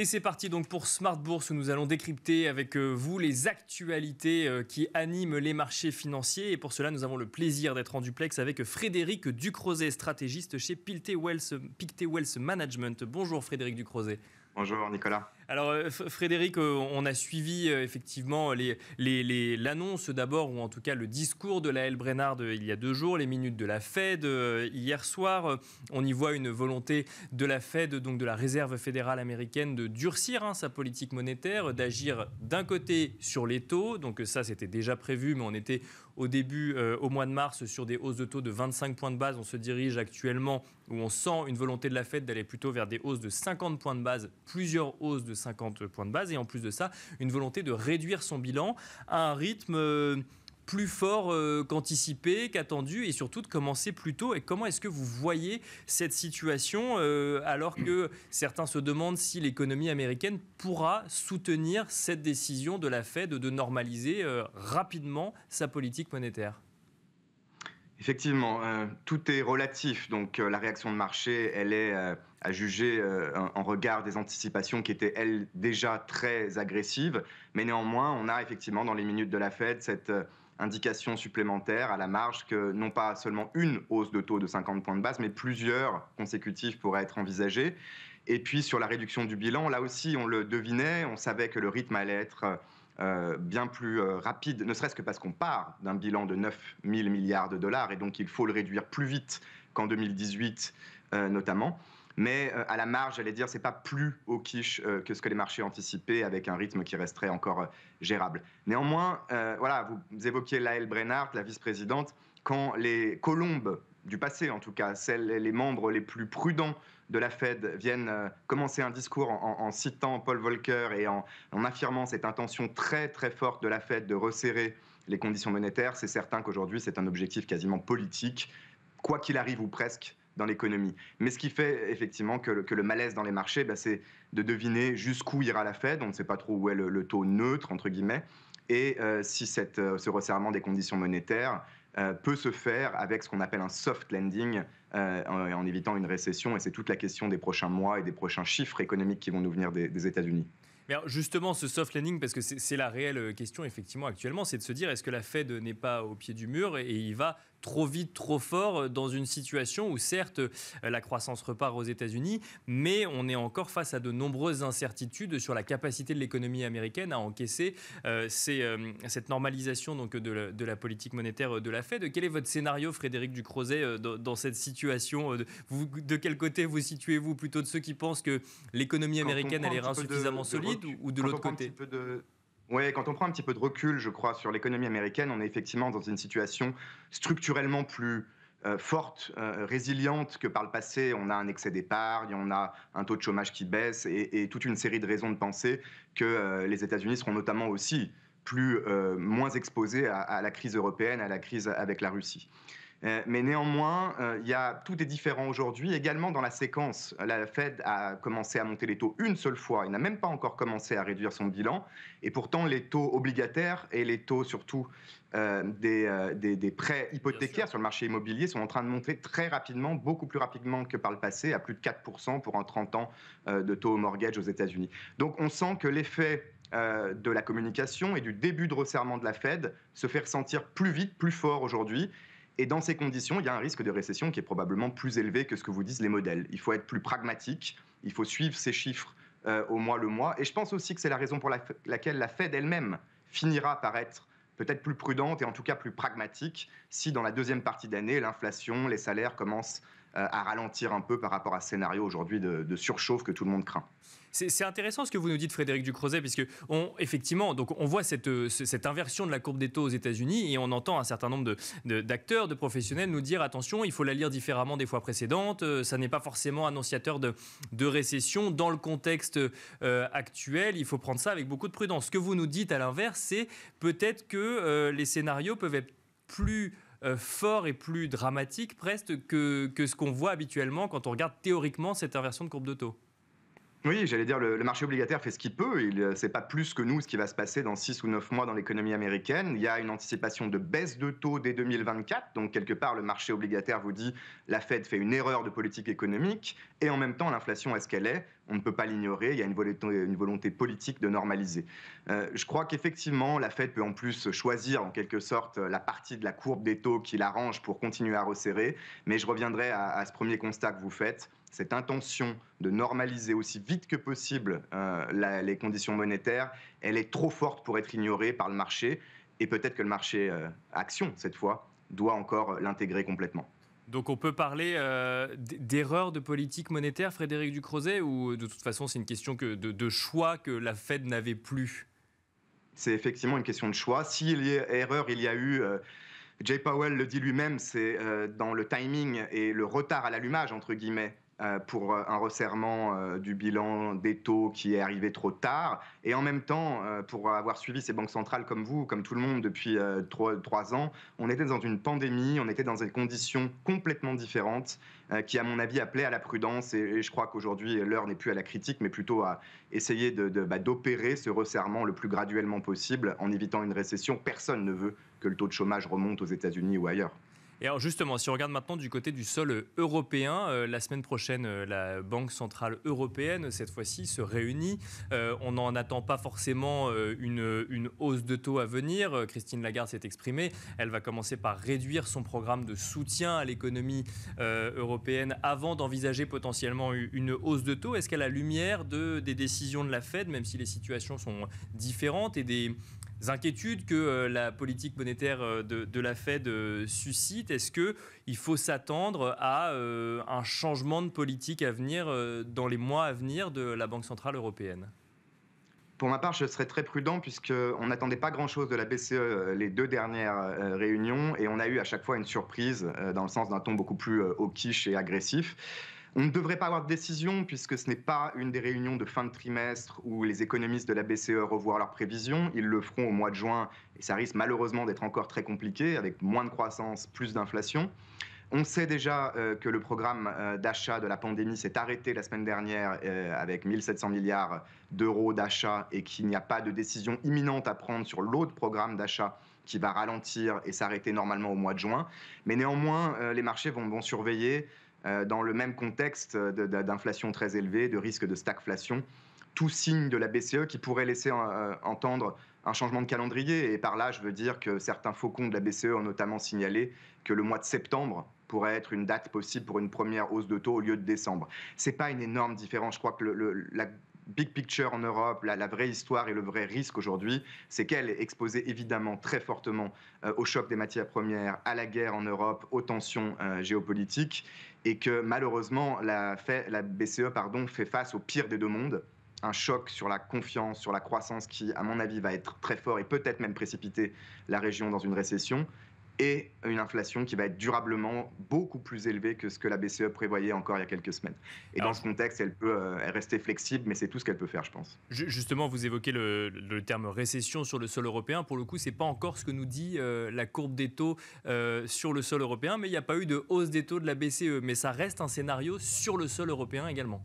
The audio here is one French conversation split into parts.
Et c'est parti donc pour Smart Bourse où nous allons décrypter avec euh, vous les actualités euh, qui animent les marchés financiers. Et pour cela, nous avons le plaisir d'être en duplex avec Frédéric Ducrozet, stratégiste chez Pictet Wealth, Management. Bonjour Frédéric Ducrozet. Bonjour Nicolas. Alors euh, Frédéric, euh, on a suivi euh, effectivement l'annonce d'abord, ou en tout cas le discours de la L. il y a deux jours, les minutes de la Fed hier soir. On y voit une volonté de la Fed, donc de la Réserve fédérale américaine, de durcir hein, sa politique monétaire, d'agir d'un côté sur les taux, donc ça c'était déjà prévu, mais on était au début, au mois de mars, sur des hausses de taux de 25 points de base. On se dirige actuellement, où on sent une volonté de la Fed d'aller plutôt vers des hausses de 50 points de base, plusieurs hausses de 50 points de base, et en plus de ça, une volonté de réduire son bilan à un rythme euh, plus fort euh, qu'anticipé, qu'attendu, et surtout de commencer plus tôt. Et comment est-ce que vous voyez cette situation euh, alors que certains se demandent si l'économie américaine pourra soutenir cette décision de la Fed de normaliser rapidement sa politique monétaire Effectivement, euh, tout est relatif. Donc euh, la réaction de marché, elle est euh, à juger en regard des anticipations qui étaient, elles, déjà très agressives. Mais néanmoins, on a effectivement dans les minutes de la fête cette indication supplémentaire à la marge que non pas seulement une hausse de taux de 50 points de base, mais plusieurs consécutives pourraient être envisagées. Et puis sur la réduction du bilan, là aussi, on le devinait, on savait que le rythme allait être euh, bien plus euh, rapide, ne serait-ce que parce qu'on part d'un bilan de 9 000 milliards de dollars, et donc il faut le réduire plus vite qu'en 2018 euh, notamment. Mais à la marge, j'allais dire, c'est pas plus au quiche que ce que les marchés anticipaient, avec un rythme qui resterait encore gérable. Néanmoins, voilà, vous évoquiez Laëlle Brennart, la vice-présidente, quand les colombes du passé en tout cas, les membres les plus prudents de la Fed viennent euh, commencer un discours en, citant Paul Volcker et en, affirmant cette intention très très forte de la Fed de resserrer les conditions monétaires, c'est certain qu'aujourd'hui c'est un objectif quasiment politique, quoi qu'il arrive ou presque dans l'économie. Mais ce qui fait effectivement que le, malaise dans les marchés, bah, c'est de deviner jusqu'où ira la Fed, on ne sait pas trop où est le, taux neutre, entre guillemets, et euh, si euh, ce resserrement des conditions monétaires euh, peut se faire avec ce qu'on appelle un soft landing, euh, en, évitant une récession. Et c'est toute la question des prochains mois et des prochains chiffres économiques qui vont nous venir des, États-Unis. Mais justement, ce soft landing, parce que c'est la réelle question effectivement actuellement, c'est de se dire est-ce que la Fed n'est pas au pied du mur et il va trop vite, trop fort euh, dans une situation où certes euh, la croissance repart aux États-Unis, mais on est encore face à de nombreuses incertitudes sur la capacité de l'économie américaine à encaisser euh, cette normalisation donc, de la, politique monétaire de la Fed. Quel est votre scénario, Frédéric Ducrozet, dans, cette situation De quel côté vous situez-vous Plutôt de ceux qui pensent que l'économie américaine elle est insuffisamment solide ou de l'autre côté oui, quand on prend un petit peu de recul, je crois, sur l'économie américaine, on est effectivement dans une situation structurellement plus euh, forte, euh, résiliente que par le passé. On a un excès d'épargne, on a un taux de chômage qui baisse et, toute une série de raisons de penser que euh, les États-Unis seront notamment aussi plus, moins exposés à la crise européenne, à la crise avec la Russie. Euh, mais néanmoins, euh, tout est différent aujourd'hui, également dans la séquence. La Fed a commencé à monter les taux une seule fois, il n'a même pas encore commencé à réduire son bilan, et pourtant les taux obligataires et les taux surtout euh, des, prêts hypothécaires sur le marché immobilier sont en train de monter très rapidement, beaucoup plus rapidement que par le passé, à plus de 4% pour un 30 ans de taux au mortgage aux États-Unis. Donc on sent que l'effet de la communication et du début de resserrement de la Fed se fait ressentir plus vite, plus fort aujourd'hui. Et dans ces conditions, il y a un risque de récession qui est probablement plus élevé que ce que vous disent les modèles. Il faut être plus pragmatique, il faut suivre ces chiffres euh, au mois le mois. Et je pense aussi que c'est la raison pour laquelle la Fed elle-même finira par être peut-être plus prudente et en tout cas plus pragmatique si dans la deuxième partie d'année, l'inflation, les salaires commencent euh, à ralentir un peu par rapport à ce scénario aujourd'hui de, surchauffe que tout le monde craint. C'est intéressant ce que vous nous dites, Frédéric Ducrozet, puisque on, effectivement, donc on voit cette, euh, inversion de la courbe des taux aux États-Unis et on entend un certain nombre d'acteurs, de, de, professionnels nous dire attention, il faut la lire différemment des fois précédentes. Euh, ça n'est pas forcément annonciateur de, récession dans le contexte actuel. Il faut prendre ça avec beaucoup de prudence. Ce que vous nous dites à l'inverse, c'est peut-être que les scénarios peuvent être plus euh, fort et plus dramatique presque que, que ce qu'on voit habituellement quand on regarde théoriquement cette inversion de courbe de oui, j'allais dire, le, marché obligataire fait ce qu'il peut. Il ne euh, sait pas plus que nous ce qui va se passer dans 6 ou 9 mois dans l'économie américaine. Il y a une anticipation de baisse de taux dès 2024. Donc, quelque part, le marché obligataire vous dit la Fed fait une erreur de politique économique. Et en même temps, l'inflation est ce qu'elle est. On ne peut pas l'ignorer. Il y a une volonté, politique de normaliser. Euh, je crois qu'effectivement, la Fed peut en plus choisir, en quelque sorte, la partie de la courbe des taux qu'il arrange pour continuer à resserrer. Mais je reviendrai à ce premier constat que vous faites cette intention de normaliser aussi vite que possible euh, les conditions monétaires, elle est trop forte pour être ignorée par le marché. Et peut-être que le marché euh, action, cette fois, doit encore l'intégrer complètement. Donc on peut parler euh, d'erreur de politique monétaire, Frédéric Ducrozet, ou de toute façon c'est une question de, de, choix que la Fed n'avait plus C'est effectivement une question de choix. S'il y a erreur, il y a eu... Jay Powell le dit lui-même, c'est dans le timing et le retard à l'allumage, entre guillemets, euh, pour euh, un resserrement euh, du bilan des taux qui est arrivé trop tard, et en même temps, pour avoir suivi ces banques centrales comme vous, comme tout le monde depuis trois, ans, on était dans une pandémie, on était dans des conditions complètement différentes qui, à mon avis, appelaient à la prudence, et, je crois qu'aujourd'hui, l'heure n'est plus à la critique, mais plutôt à essayer bah, d'opérer ce resserrement le plus graduellement possible en évitant une récession. Personne ne veut que le taux de chômage remonte aux États-Unis ou ailleurs. Et alors justement, si on regarde maintenant du côté du sol euh, européen, euh, la semaine prochaine, euh, la Banque centrale européenne, cette fois-ci, se réunit. on n'en attend pas forcément une, hausse de taux à venir. Christine Lagarde s'est exprimée. Elle va commencer par réduire son programme de soutien à l'économie européenne avant d'envisager potentiellement une hausse de taux. Est-ce qu'à la lumière des décisions de la Fed, même si les situations sont différentes et des inquiétudes que euh, la politique monétaire euh, de, la Fed euh, suscite. Est-ce qu'il faut s'attendre à un changement de politique à venir dans les mois à venir de la Banque Centrale Européenne pour ma part, je serais très prudent puisqu'on n'attendait pas grand-chose de la BCE les deux dernières réunions et on a eu à chaque fois une surprise dans le sens d'un ton beaucoup plus haut-quiche et agressif. On ne devrait pas avoir de décision puisque ce n'est pas une des réunions de fin de trimestre où les économistes de la BCE revoient leurs prévisions. Ils le feront au mois de juin et ça risque malheureusement d'être encore très compliqué avec moins de croissance, plus d'inflation. On sait déjà euh, que le programme euh, d'achat de la pandémie s'est arrêté la semaine dernière euh, avec avec 1700 milliards d'euros d'achat et qu'il n'y a pas de décision imminente à prendre sur l'autre programme d'achat qui va ralentir et s'arrêter normalement au mois de juin. Mais néanmoins, les marchés vont, vont surveiller euh, dans le même contexte euh, d'inflation très élevée, de risque de stagflation. Tout signe de la BCE qui pourrait laisser euh, entendre un changement de calendrier. Et par là, je veux dire que certains faucons de la BCE ont notamment signalé que le mois de septembre pourrait être une date possible pour une première hausse de taux au lieu de décembre. Ce n'est pas une énorme différence. Je crois que la big picture en Europe, la, vraie histoire et le vrai risque aujourd'hui, c'est qu'elle est exposée évidemment très fortement euh, au choc des matières premières, à la guerre en Europe, aux tensions euh, géopolitiques, et que malheureusement la, e, la BCE pardon, fait face au pire des deux mondes un choc sur la confiance, sur la croissance qui, à mon avis, va être très fort et peut-être même précipiter la région dans une récession, et une inflation qui va être durablement beaucoup plus élevée que ce que la BCE prévoyait encore il y a quelques semaines. Et dans ce contexte, elle peut euh, rester flexible, mais c'est tout ce qu'elle peut faire, je pense. Justement, vous évoquez le, terme récession sur le sol européen. Pour le coup, n'est pas encore ce que nous dit euh, la courbe des taux euh, sur le sol européen, mais il n'y a pas eu de hausse des taux de la BCE. Mais ça reste un scénario sur le sol européen également.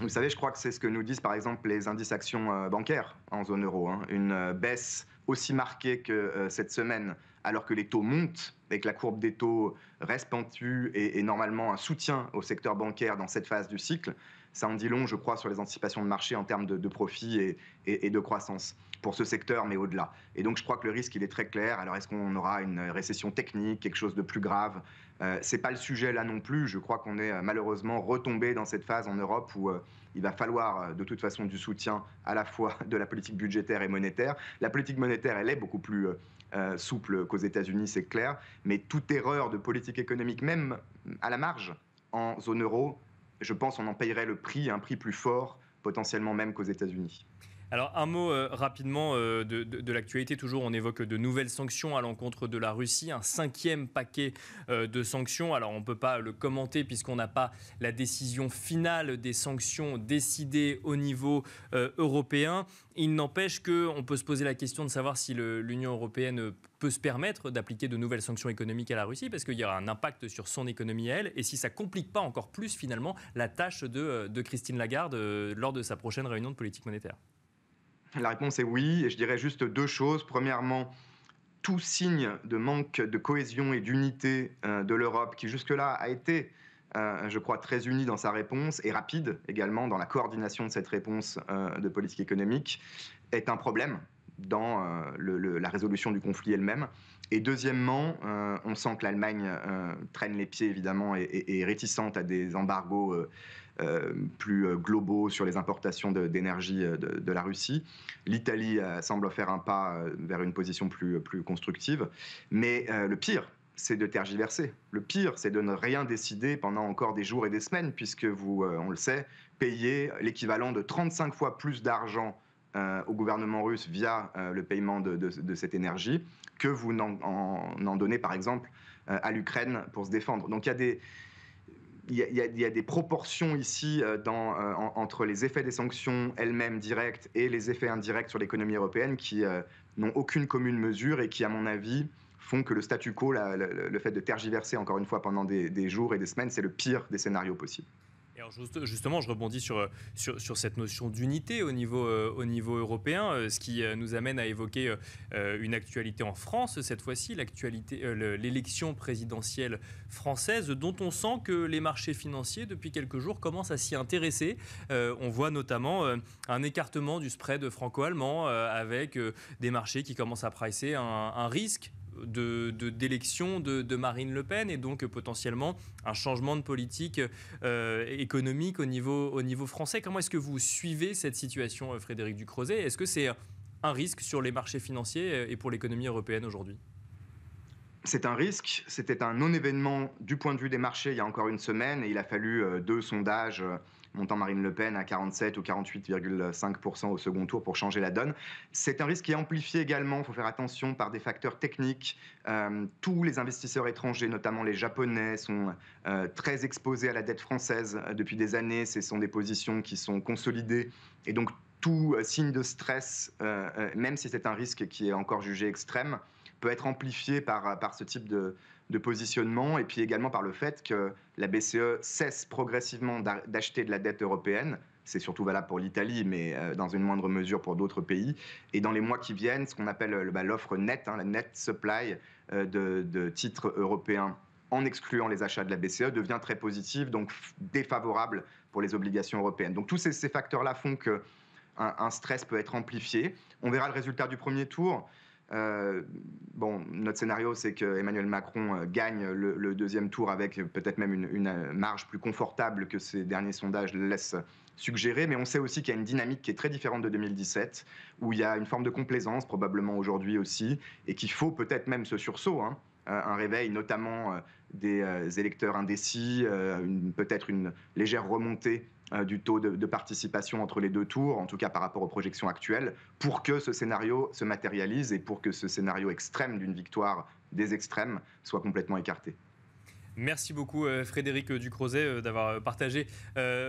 Vous savez, je crois que c'est ce que nous disent par exemple les indices actions bancaires en zone euro. Hein. Une baisse aussi marquée que cette semaine alors que les taux montent et que la courbe des taux reste pentue et normalement un soutien au secteur bancaire dans cette phase du cycle, ça en dit long, je crois, sur les anticipations de marché en termes de, profit et, de croissance pour ce secteur, mais au-delà. Et donc, je crois que le risque, il est très clair. Alors, est-ce qu'on aura une récession technique, quelque chose de plus grave euh, C'est pas le sujet là non plus. Je crois qu'on est euh, malheureusement retombé dans cette phase en Europe où euh, il va falloir de toute façon du soutien à la fois de la politique budgétaire et monétaire. La politique monétaire, elle est beaucoup plus euh, souple qu'aux États-Unis, c'est clair, mais toute erreur de politique économique, même à la marge, en zone euro, je pense on en payerait le prix, un prix plus fort, potentiellement même qu'aux États-Unis. Alors un mot euh, rapidement euh, de, l'actualité, toujours on évoque de nouvelles sanctions à l'encontre de la Russie, un cinquième paquet euh, de sanctions. Alors on ne peut pas le commenter puisqu'on n'a pas la décision finale des sanctions décidées au niveau européen. Il n'empêche qu'on peut se poser la question de savoir si l'Union européenne peut se permettre d'appliquer de nouvelles sanctions économiques à la Russie parce qu'il y aura un impact sur son économie à elle et si ça ne complique pas encore plus finalement la tâche de Christine Lagarde lors de sa prochaine réunion de politique monétaire. La réponse est oui, et je dirais juste deux choses. Premièrement, tout signe de manque de cohésion et d'unité euh, de l'Europe, qui jusque-là a été, euh, je crois, très unie dans sa réponse et rapide également dans la coordination de cette réponse euh, de politique économique, est un problème dans la résolution du conflit elle-même. Et deuxièmement, on sent que l'Allemagne traîne les pieds évidemment et, est réticente à des embargos euh, plus euh, globaux sur les importations d'énergie euh, de, la Russie. L'Italie semble faire un pas vers une position plus, plus constructive. Mais le pire, c'est de tergiverser. Le pire, c'est de ne rien décider pendant encore des jours et des semaines, puisque vous, on le sait, payez l'équivalent de 35 fois plus d'argent au gouvernement russe via le paiement de, cette énergie que vous n'en donnez, par exemple, à l'Ukraine pour se défendre. Donc il y a des il y, a, des proportions ici euh, euh, entre les effets des sanctions elles-mêmes directes et les effets indirects sur l'économie européenne qui euh, n'ont aucune commune mesure et qui, à mon avis, font que le statu quo, le, fait de tergiverser encore une fois pendant des jours et des semaines, c'est le pire des scénarios possibles justement, je rebondis euh, sur, cette notion d'unité au, niveau euh, au niveau européen, euh, ce qui nous amène à évoquer une actualité en France, cette fois-ci, l'élection présidentielle française, dont on sent que les marchés financiers, depuis quelques jours, commencent à s'y intéresser. on voit notamment un écartement du spread franco-allemand avec des marchés qui commencent à pricer un risque d'élection de, de, de, Marine Le Pen et donc potentiellement un changement de politique euh, économique au niveau, au niveau français. Comment est-ce que vous suivez cette situation, euh, Frédéric Ducrozet Est-ce que c'est un risque sur les marchés financiers euh, et pour l'économie européenne aujourd'hui c'est un risque, c'était un non-événement du point de vue des marchés il y a encore une semaine et il a fallu deux sondages montant Marine Le Pen à 47 ou 48,5% au second tour pour changer la donne. C'est un risque qui est amplifié également, il faut faire attention, par des facteurs techniques. Euh, tous les investisseurs étrangers, notamment les Japonais, sont euh, très exposés à la dette française euh, depuis des années. Ce sont des positions qui sont consolidées. Et donc tout signe de stress, même si c'est un risque qui est encore jugé extrême, peut être amplifié par, par ce type de, de positionnement, et puis également par le fait que la BCE cesse progressivement d'acheter de la dette européenne. C'est surtout valable pour l'Italie, mais euh, dans une moindre mesure pour d'autres pays. Et dans les mois qui viennent, ce qu'on appelle euh, bah, l'offre nette, hein, la net supply euh, de, titres européens en excluant les achats de la BCE, devient très positive, donc défavorable pour les obligations européennes. Donc tous ces, facteurs-là font qu'un stress peut être amplifié. On verra le résultat du premier tour. Euh, bon, notre scénario, c'est que Emmanuel Macron euh, gagne le, deuxième tour avec peut-être même une, euh, marge plus confortable que ces derniers sondages laissent suggérer, mais on sait aussi qu'il y a une dynamique qui est très différente de 2017, où il y a une forme de complaisance probablement aujourd'hui aussi, et qu'il faut peut-être même ce sursaut. Hein. un réveil, notamment des électeurs indécis, peut-être une légère remontée euh, du taux de, participation entre les deux tours, en tout cas par rapport aux projections actuelles, pour que ce scénario se matérialise et pour que ce scénario extrême d'une victoire des extrêmes soit complètement écarté. Merci beaucoup euh, Frédéric Ducrozet euh, d'avoir partagé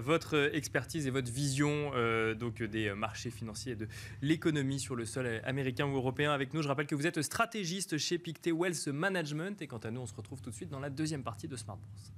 votre expertise et votre vision donc des marchés financiers et de l'économie sur le sol américain ou européen avec nous. Je rappelle que vous êtes stratégiste chez Pictet Wealth Management et quant à nous, on se retrouve tout de suite dans la deuxième partie de Smart Bourse.